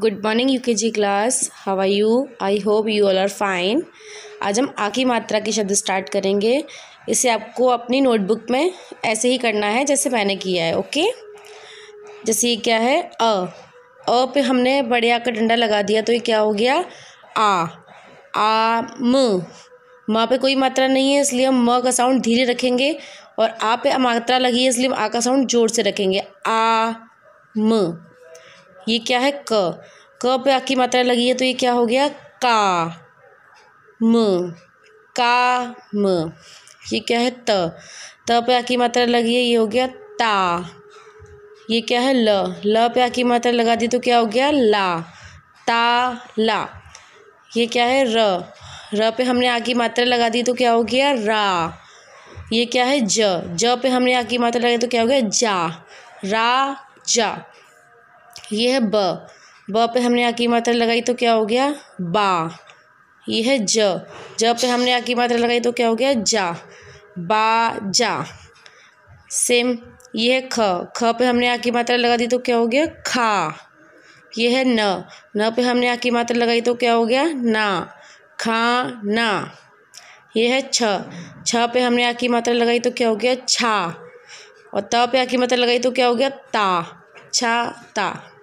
good morning U K G class how are you I hope you all are fine आज हम आ की मात्रा के शब्द स्टार्ट करेंगे इसे आपको अपनी नोटबुक में ऐसे ही करना है जैसे मैंने किया है ओके जैसे ये क्या है अ अ पे हमने बड़े आ का डंडा लगा दिया तो ये क्या हो गया आ आ म माँ पे कोई मात्रा नहीं है इसलिए हम म का साउंड धीरे रखेंगे और आ पे मात्रा लगी है इसलिए हम आ का साउंड जोर से रखेंगे आ म ये क्या है क क पे आ की मात्रा लगी है तो ये क्या हो गया का म का म ये क्या है त त पे की मात्रा लगी है ये हो गया ता ये क्या है ल ल पे की मात्रा लगा दी तो क्या हो गया ला ता ला ये क्या है र र पे हमने आ की मात्रा लगा दी तो क्या हो गया रा ये क्या है ज ज पे हमने आ की मात्रा लगाई तो क्या हो गया जा रा जा ये है ब ब पे हमने आ की मात्रा लगाई तो क्या हो गया बा ये है ज ज पे हमने आ की मात्रा लगाई तो क्या हो गया जा बा जा सेम ये है ख ख पे हमने आ की मात्रा लगा दी तो क्या हो गया खा ये है न न पे हमने आ की मात्रा लगाई तो क्या हो गया ना ना ये है छ छ पे हमने आ की मात्रा लगाई तो क्या हो गया छा और त पे आ की मात्रा लगाई तो क्या हो गया ता छा था